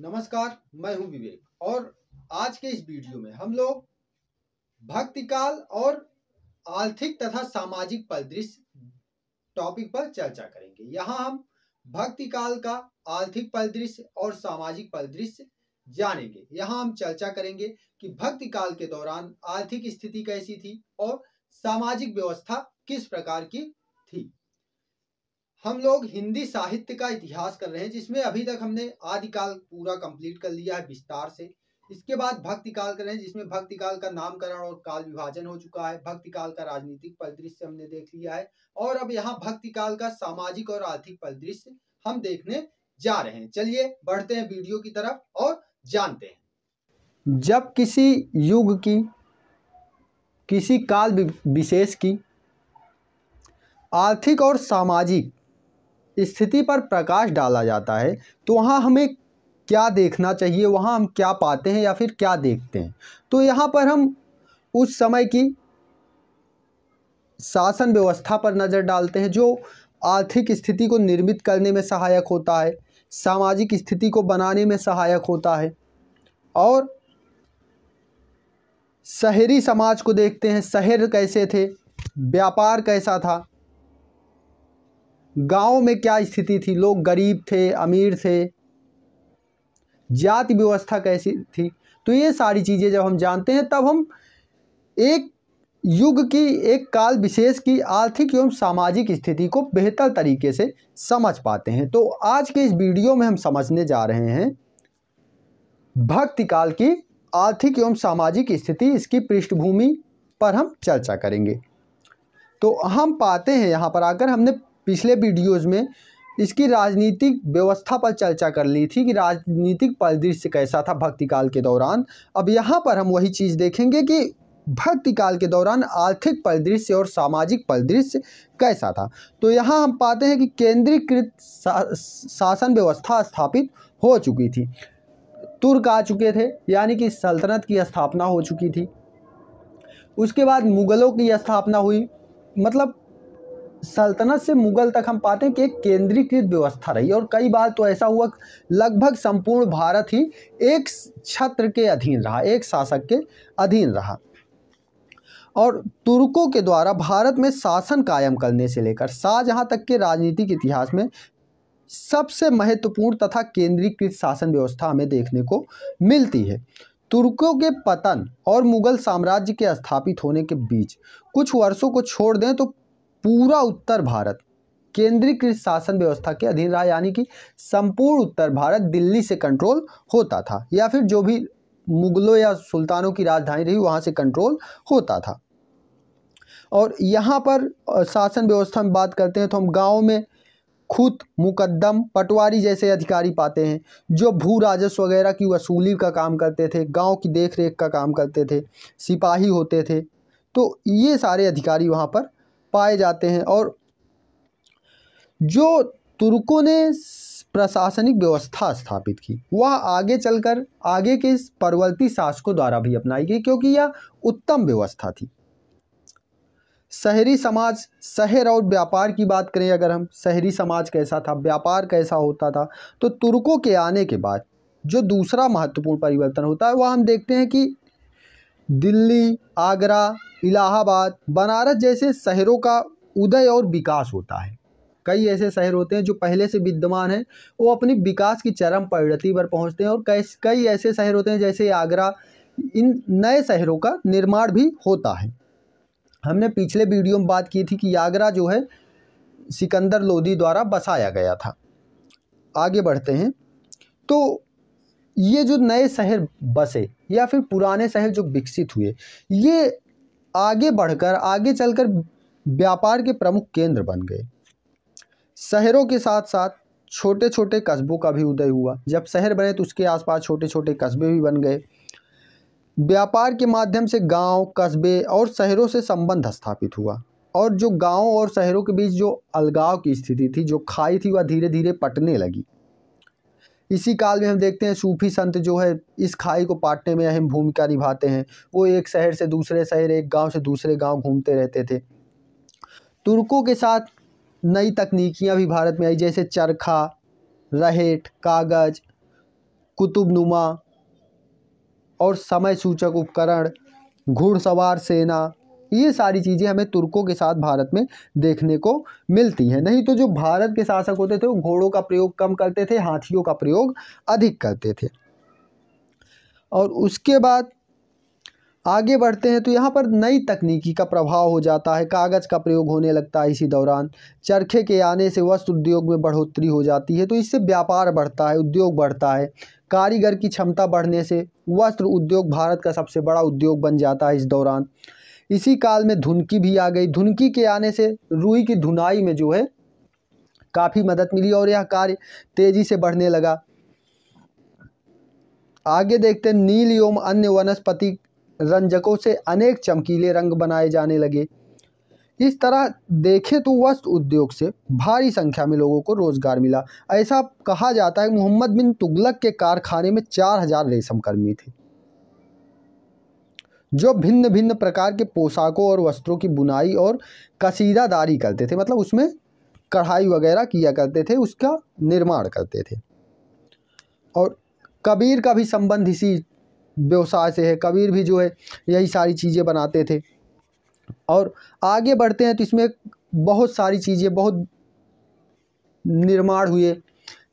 नमस्कार मैं हूं विवेक और आज के इस वीडियो में हम लोग भक्ति काल और आर्थिक तथा सामाजिक परिदृश्य टॉपिक पर चर्चा करेंगे यहाँ हम भक्ति काल का आर्थिक परिदृश्य और सामाजिक परिदृश्य जानेंगे यहाँ हम चर्चा करेंगे कि भक्ति काल के दौरान आर्थिक स्थिति कैसी थी और सामाजिक व्यवस्था किस प्रकार की थी हम लोग हिंदी साहित्य का इतिहास कर रहे हैं जिसमें अभी तक हमने आदिकाल पूरा कंप्लीट कर लिया है विस्तार से इसके बाद भक्ति काल कर रहे हैं जिसमें भक्ति काल का नामकरण और काल विभाजन हो चुका है भक्ति काल का राजनीतिक परिदृश्य हमने देख लिया है और अब यहाँ भक्ति काल का सामाजिक और आर्थिक परिदृश्य हम देखने जा रहे हैं चलिए बढ़ते हैं वीडियो की तरफ और जानते हैं जब किसी युग की किसी काल विशेष की आर्थिक और सामाजिक स्थिति पर प्रकाश डाला जाता है तो वहाँ हमें क्या देखना चाहिए वहाँ हम क्या पाते हैं या फिर क्या देखते हैं तो यहाँ पर हम उस समय की शासन व्यवस्था पर नज़र डालते हैं जो आर्थिक स्थिति को निर्मित करने में सहायक होता है सामाजिक स्थिति को बनाने में सहायक होता है और शहरी समाज को देखते हैं शहर कैसे थे व्यापार कैसा था गाँव में क्या स्थिति थी लोग गरीब थे अमीर थे जाति व्यवस्था कैसी थी तो ये सारी चीज़ें जब हम जानते हैं तब हम एक युग की एक काल विशेष की आर्थिक एवं सामाजिक स्थिति को बेहतर तरीके से समझ पाते हैं तो आज के इस वीडियो में हम समझने जा रहे हैं भक्ति काल की आर्थिक एवं सामाजिक स्थिति इसकी पृष्ठभूमि पर हम चर्चा करेंगे तो हम पाते हैं यहाँ पर आकर हमने पिछले वीडियोज़ में इसकी राजनीतिक व्यवस्था पर चर्चा कर ली थी कि राजनीतिक परिदृश्य कैसा था भक्ति काल के दौरान अब यहाँ पर हम वही चीज़ देखेंगे कि भक्ति काल के दौरान आर्थिक परिदृश्य और सामाजिक परिदृश्य कैसा था तो यहाँ हम पाते हैं कि केंद्रीकृत सा, शासन व्यवस्था स्थापित हो चुकी थी तुर्क आ चुके थे यानी कि सल्तनत की स्थापना हो चुकी थी उसके बाद मुग़लों की स्थापना हुई मतलब सल्तनत से मुगल तक हम पाते हैं कि एक केंद्रीकृत व्यवस्था रही और कई बार तो ऐसा हुआ लगभग संपूर्ण भारत ही एक छत्र के अधीन रहा एक शासक के अधीन रहा और तुर्कों के द्वारा भारत में शासन कायम करने से लेकर शाहजहाँ तक के राजनीतिक इतिहास में सबसे महत्वपूर्ण तथा केंद्रीकृत शासन व्यवस्था हमें देखने को मिलती है तुर्कों के पतन और मुगल साम्राज्य के स्थापित होने के बीच कुछ वर्षों को छोड़ दें तो पूरा उत्तर भारत केंद्रीकृत शासन व्यवस्था के अधीन रहा यानी कि संपूर्ण उत्तर भारत दिल्ली से कंट्रोल होता था या फिर जो भी मुगलों या सुल्तानों की राजधानी रही वहाँ से कंट्रोल होता था और यहाँ पर शासन व्यवस्था में बात करते हैं तो हम गाँव में खुद मुकदम पटवारी जैसे अधिकारी पाते हैं जो भू राजस्व वगैरह की वसूली का काम करते थे गांव की देखरेख का काम करते थे सिपाही होते थे तो ये सारे अधिकारी वहाँ पर पाए जाते हैं और जो तुर्कों ने प्रशासनिक व्यवस्था स्थापित की वह आगे चलकर आगे के परवर्ती शासकों द्वारा भी अपनाई गई क्योंकि यह उत्तम व्यवस्था थी शहरी समाज शहर और व्यापार की बात करें अगर हम शहरी समाज कैसा था व्यापार कैसा होता था तो तुर्कों के आने के बाद जो दूसरा महत्वपूर्ण परिवर्तन होता है वह हम देखते हैं कि दिल्ली आगरा इलाहाबाद बनारस जैसे शहरों का उदय और विकास होता है कई ऐसे शहर होते हैं जो पहले से विद्यमान हैं वो अपनी विकास की चरम परिणति पर पहुंचते हैं और कई ऐसे शहर होते हैं जैसे आगरा इन नए शहरों का निर्माण भी होता है हमने पिछले वीडियो में बात की थी कि आगरा जो है सिकंदर लोधी द्वारा बसाया गया था आगे बढ़ते हैं तो ये जो नए शहर बसे या फिर पुराने शहर जो विकसित हुए ये आगे बढ़कर आगे चलकर व्यापार के प्रमुख केंद्र बन गए शहरों के साथ साथ छोटे छोटे कस्बों का भी उदय हुआ जब शहर बने तो उसके आसपास छोटे छोटे कस्बे भी बन गए व्यापार के माध्यम से गांव, कस्बे और शहरों से संबंध स्थापित हुआ और जो गांव और शहरों के बीच जो अलगाव की स्थिति थी जो खाई थी वह धीरे धीरे पटने लगी इसी काल में हम देखते हैं सूफी संत जो है इस खाई को पाटने में अहम भूमिका निभाते हैं वो एक शहर से दूसरे शहर एक गांव से दूसरे गांव घूमते रहते थे तुर्कों के साथ नई तकनीकियां भी भारत में आई जैसे चरखा रहेट कागज कुतुबनुमा और समय सूचक उपकरण घुड़सवार सेना ये सारी चीज़ें हमें तुर्कों के साथ भारत में देखने को मिलती हैं नहीं तो जो भारत के शासक होते थे वो घोड़ों का प्रयोग कम करते थे हाथियों का प्रयोग अधिक करते थे और उसके बाद आगे बढ़ते हैं तो यहाँ पर नई तकनीकी का प्रभाव हो जाता है कागज़ का प्रयोग होने लगता है इसी दौरान चरखे के आने से वस्त्र उद्योग में बढ़ोतरी हो जाती है तो इससे व्यापार बढ़ता है उद्योग बढ़ता है कारीगर की क्षमता बढ़ने से वस्त्र उद्योग भारत का सबसे बड़ा उद्योग बन जाता है इस दौरान इसी काल में धुनकी भी आ गई धुनकी के आने से रूई की धुनाई में जो है काफ़ी मदद मिली और यह कार्य तेजी से बढ़ने लगा आगे देखते हैं नील एवं अन्य वनस्पति रंजकों से अनेक चमकीले रंग बनाए जाने लगे इस तरह देखें तो वस्त्र उद्योग से भारी संख्या में लोगों को रोजगार मिला ऐसा कहा जाता है मोहम्मद बिन तुगलक के कारखाने में चार हजार रेशमकर्मी थे जो भिन्न भिन्न प्रकार के पोशाकों और वस्त्रों की बुनाई और कसीदादारी करते थे मतलब उसमें कढ़ाई वगैरह किया करते थे उसका निर्माण करते थे और कबीर का भी संबंध इसी व्यवसाय से है कबीर भी जो है यही सारी चीज़ें बनाते थे और आगे बढ़ते हैं तो इसमें बहुत सारी चीज़ें बहुत निर्माण हुए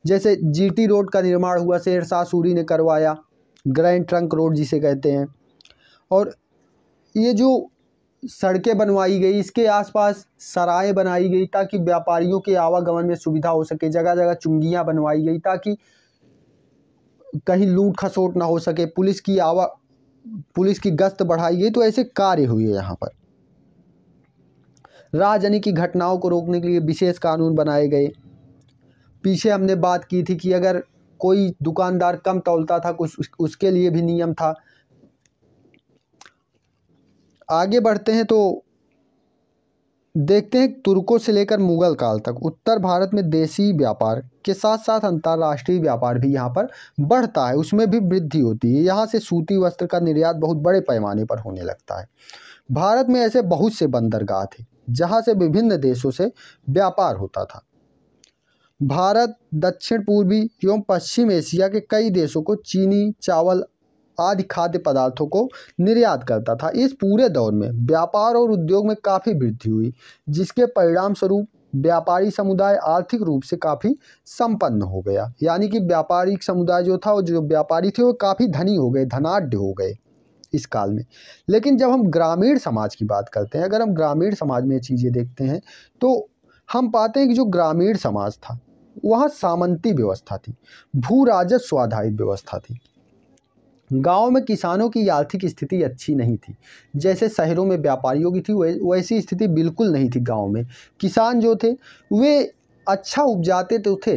जैसे जीटी रोड का निर्माण हुआ शेर शाह सूरी ने करवाया ग्रैंड ट्रंक रोड जिसे कहते हैं और ये जो सड़कें बनवाई गई इसके आसपास सराय बनाई गई ताकि व्यापारियों के आवागमन में सुविधा हो सके जगह जगह चुंगियाँ बनवाई गई ताकि कहीं लूट खसोट ना हो सके पुलिस की आवा पुलिस की गश्त बढ़ाई गई तो ऐसे कार्य हुए यहाँ पर राजनी की घटनाओं को रोकने के लिए विशेष कानून बनाए गए पीछे हमने बात की थी कि अगर कोई दुकानदार कम तोलता था कुछ उसके लिए भी नियम था आगे बढ़ते हैं तो देखते हैं तुर्कों से लेकर मुगल काल तक उत्तर भारत में देसी व्यापार के साथ साथ अंतर्राष्ट्रीय व्यापार भी यहाँ पर बढ़ता है उसमें भी वृद्धि होती है यहाँ से सूती वस्त्र का निर्यात बहुत बड़े पैमाने पर होने लगता है भारत में ऐसे बहुत से बंदरगाह थे जहाँ से विभिन्न देशों से व्यापार होता था भारत दक्षिण पूर्वी एवं पश्चिम एशिया के कई देशों को चीनी चावल आदि खाद्य पदार्थों को निर्यात करता था इस पूरे दौर में व्यापार और उद्योग में काफ़ी वृद्धि हुई जिसके परिणाम स्वरूप व्यापारी समुदाय आर्थिक रूप से काफ़ी संपन्न हो गया यानी कि व्यापारिक समुदाय जो था वो जो व्यापारी थे वो काफ़ी धनी हो गए धनाढ़ हो गए इस काल में लेकिन जब हम ग्रामीण समाज की बात करते हैं अगर हम ग्रामीण समाज में चीज़ें देखते हैं तो हम पाते हैं कि जो ग्रामीण समाज था वहाँ सामंती व्यवस्था थी भू राजस्व आधारित व्यवस्था थी गांव में किसानों की आर्थिक स्थिति अच्छी नहीं थी जैसे शहरों में व्यापारियों की थी वैसी स्थिति बिल्कुल नहीं थी गांव में किसान जो थे वे अच्छा उपजाते तो थे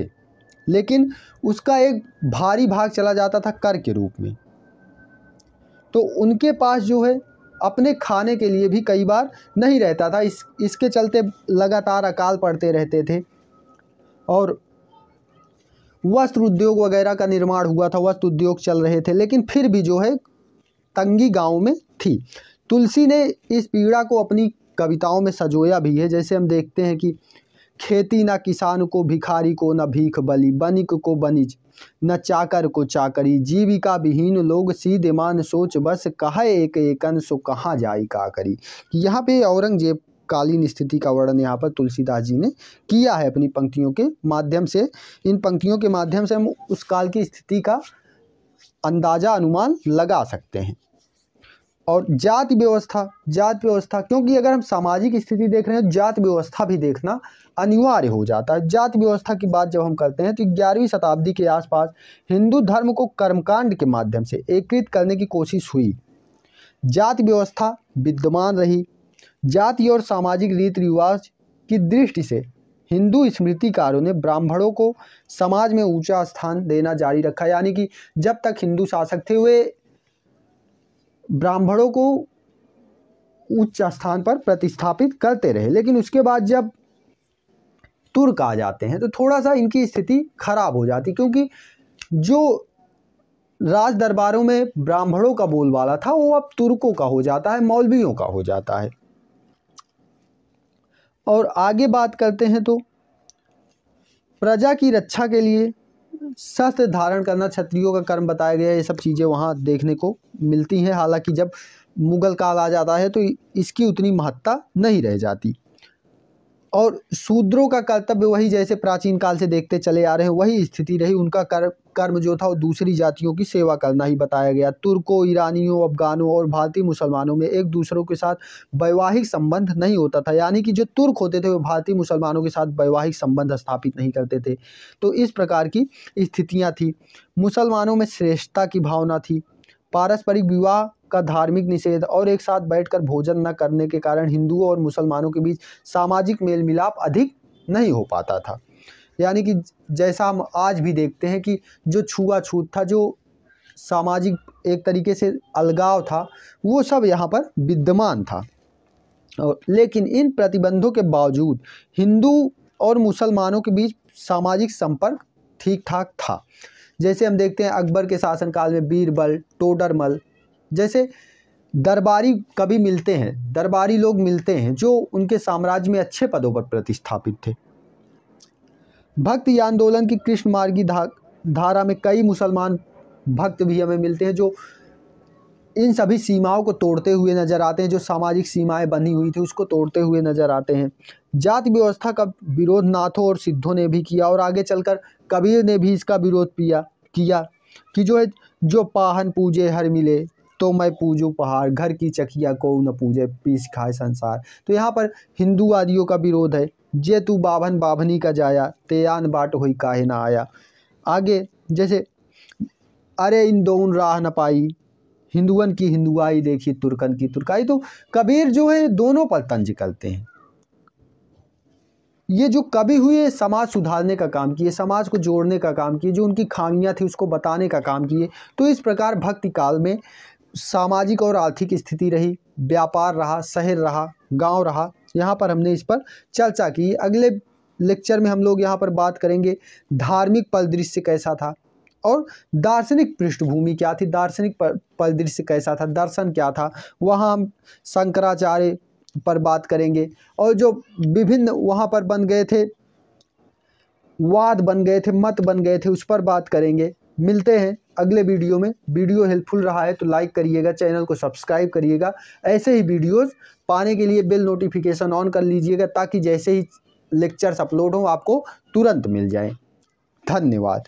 लेकिन उसका एक भारी भाग चला जाता था कर के रूप में तो उनके पास जो है अपने खाने के लिए भी कई बार नहीं रहता था इस इसके चलते लगातार अकाल पड़ते रहते थे और वस्त्र उद्योग वगैरह का निर्माण हुआ था वस्त्र उद्योग चल रहे थे लेकिन फिर भी जो है तंगी गांव में थी तुलसी ने इस पीड़ा को अपनी कविताओं में सजोया भी है जैसे हम देखते हैं कि खेती ना किसान को भिखारी को न भीख बली बनिक को बनिज न चाकर को चाकरी जीविका विहीन लोग सीधे मान सोच बस कहा एक एकन सो कहाँ जाई का करी यहाँ पे औरंगजेब कालीन स्थिति का वर्णन यहाँ पर तुलसीदास जी ने किया है अपनी पंक्तियों के माध्यम से इन पंक्तियों के माध्यम से हम उस काल की स्थिति का अंदाज़ा अनुमान लगा सकते हैं और जाति व्यवस्था जाति व्यवस्था क्योंकि अगर हम सामाजिक स्थिति देख रहे हैं तो जाति व्यवस्था भी देखना अनिवार्य हो जाता है जाति व्यवस्था की बात जब हम करते हैं तो ग्यारहवीं शताब्दी के आसपास हिंदू धर्म को कर्मकांड के माध्यम से एकीकृत करने की कोशिश हुई जाति व्यवस्था विद्यमान रही जाति और सामाजिक रीति रिवाज की दृष्टि से हिंदू स्मृतिकारों ने ब्राह्मणों को समाज में ऊंचा स्थान देना जारी रखा यानी कि जब तक हिंदू शासक थे वे ब्राह्मणों को उच्च स्थान पर प्रतिस्थापित करते रहे लेकिन उसके बाद जब तुर्क आ जाते हैं तो थोड़ा सा इनकी स्थिति खराब हो जाती क्योंकि जो राज दरबारों में ब्राह्मणों का बोलबाला था वो अब तुर्कों का हो जाता है मौलवियों का हो जाता है और आगे बात करते हैं तो प्रजा की रक्षा के लिए शस्त्र धारण करना क्षत्रियों का कर्म बताया गया ये सब चीज़ें वहाँ देखने को मिलती हैं हालांकि जब मुग़ल काल आ जाता है तो इसकी उतनी महत्ता नहीं रह जाती और शूद्रों का कर्तव्य वही जैसे प्राचीन काल से देखते चले आ रहे हैं वही स्थिति रही उनका कर, कर्म जो था वो दूसरी जातियों की सेवा करना ही बताया गया तुर्कों ईरानियों अफगानों और भारतीय मुसलमानों में एक दूसरों के साथ वैवाहिक संबंध नहीं होता था यानी कि जो तुर्क होते थे वो भारतीय मुसलमानों के साथ वैवाहिक संबंध स्थापित नहीं करते थे तो इस प्रकार की स्थितियाँ थी मुसलमानों में श्रेष्ठता की भावना थी पारस्परिक विवाह का धार्मिक निषेध और एक साथ बैठकर भोजन न करने के कारण हिंदुओं और मुसलमानों के बीच सामाजिक मेल मिलाप अधिक नहीं हो पाता था यानी कि जैसा हम आज भी देखते हैं कि जो छुआछूत था जो सामाजिक एक तरीके से अलगाव था वो सब यहाँ पर विद्यमान था लेकिन इन प्रतिबंधों के बावजूद हिंदू और मुसलमानों के बीच सामाजिक संपर्क ठीक ठाक था जैसे हम देखते हैं अकबर के शासनकाल में बीरबल टोडरमल जैसे दरबारी कभी मिलते हैं दरबारी लोग मिलते हैं जो उनके साम्राज्य में अच्छे पदों पर प्रतिस्थापित थे या आंदोलन की कृष्ण मार्गी धा, धारा में कई मुसलमान भक्त भी हमें मिलते हैं जो इन सभी सीमाओं को तोड़ते हुए नजर आते हैं जो सामाजिक सीमाएं बनी हुई थी उसको तोड़ते हुए नजर आते हैं जाति व्यवस्था का विरोध नाथों और सिद्धों ने भी किया और आगे चलकर कबीर ने भी इसका विरोध किया किया कि जो है जो पाहन पूजे हर मिले तो मैं पूजो पहाड़ घर की चखिया को न पूजे पीस खाए संसार तो यहाँ पर हिंदू आदियों का विरोध है जे तू बाभन बाभनी का जाया तेयान बाट हुई काहे ना आया आगे जैसे अरे इन दोन राह न पाई हिंदुअन की हिंदुआई देखी तुर्कन की तुर्काई तो कबीर जो है दोनों पर तंज करते हैं ये जो कभी हुए समाज सुधारने का काम किए समाज को जोड़ने का काम किए जो उनकी खामियां थी उसको बताने का काम किए तो इस प्रकार भक्ति काल में सामाजिक और आर्थिक स्थिति रही व्यापार रहा शहर रहा गांव रहा यहाँ पर हमने इस पर चर्चा की अगले लेक्चर में हम लोग यहाँ पर बात करेंगे धार्मिक परिदृश्य कैसा था और दार्शनिक पृष्ठभूमि क्या थी दार्शनिक परिदृश्य कैसा था दर्शन क्या था वहाँ हम शंकराचार्य पर बात करेंगे और जो विभिन्न वहाँ पर बन गए थे वाद बन गए थे मत बन गए थे उस पर बात करेंगे मिलते हैं अगले वीडियो में वीडियो हेल्पफुल रहा है तो लाइक करिएगा चैनल को सब्सक्राइब करिएगा ऐसे ही वीडियोस पाने के लिए बेल नोटिफिकेशन ऑन कर लीजिएगा ताकि जैसे ही लेक्चर्स अपलोड हों आपको तुरंत मिल जाए धन्यवाद